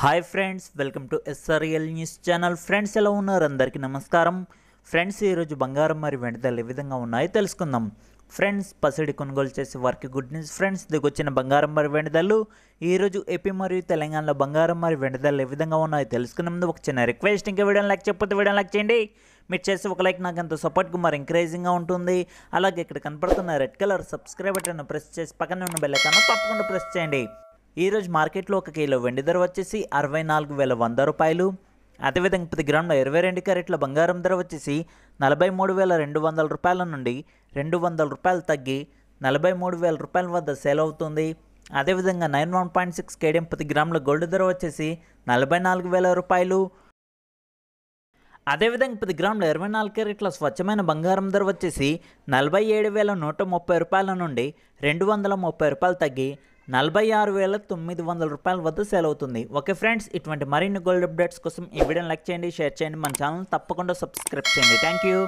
hi friends welcome to SRL news channel friends ఎలా ఉన్నారు అందరికీ నమస్కారం ఫ్రెండ్స్ ఈరోజు బంగారం మరి వెంటదలు ఏ విధంగా ఉన్నాయో తెలుసుకుందాం ఫ్రెండ్స్ పసిడి కొనుగోలు చేసే వారికి గుడ్ న్యూస్ ఫ్రెండ్స్ దిగొచ్చిన బంగారం మరి వెంటదలు ఈరోజు ఏపీ మరియు తెలంగాణలో బంగారం మరి వెంటదలు ఏ విధంగా ఉన్నాయో తెలుసుకునే ముందు ఒక చిన్న రిక్వెస్ట్ ఇంకా వీడియోని లైక్ చెప్పొద్దు వీడియోని లైక్ చేయండి మీరు చేసే ఒక లైక్ నాకు ఎంతో సపోర్ట్గా మరి ఎంకరేజింగ్గా ఉంటుంది అలాగే ఇక్కడ కనపడుతున్న red colour subscribe button press చేసి పక్కన ఉన్న బెల్లకాను తప్పకుండా ప్రెస్ చేయండి ఈరోజు మార్కెట్లో ఒక కిలో వెండి ధర వచ్చేసి అరవై నాలుగు వేల వంద రూపాయలు అదేవిధంగా పది గ్రాముల ఇరవై రెండు క్యారెట్ల బంగారం ధర వచ్చేసి నలభై మూడు వేల రెండు వందల రూపాయల నుండి రెండు వందల రూపాయలు తగ్గి నలభై మూడు వేల రూపాయల వద్ద సేల్ అవుతుంది అదేవిధంగా నైన్ వన్ పాయింట్ సిక్స్ కేడియం పది గ్రాముల గోల్డ్ ధర వచ్చేసి నలభై నాలుగు వేల రూపాయలు అదేవిధంగా పది గ్రాముల ఇరవై నాలుగు క్యారెట్ల స్వచ్ఛమైన బంగారం ధర వచ్చేసి నలభై ఏడు వేల నూట ముప్పై రూపాయల నుండి రెండు వందల ముప్పై రూపాయలు తగ్గి నలభై ఆరు వేల తొమ్మిది వందల రూపాయల వద్ద సేల్ అవుతుంది ఓకే ఫ్రెండ్స్ ఇటువంటి మరిన్ని గోల్డ్ అప్డేట్స్ కోసం ఈ వీడియోని లైక్ చేయండి షేర్ చేయండి మన ఛానల్ తప్పకుండా సబ్స్క్రైబ్ చేయండి థ్యాంక్ యూ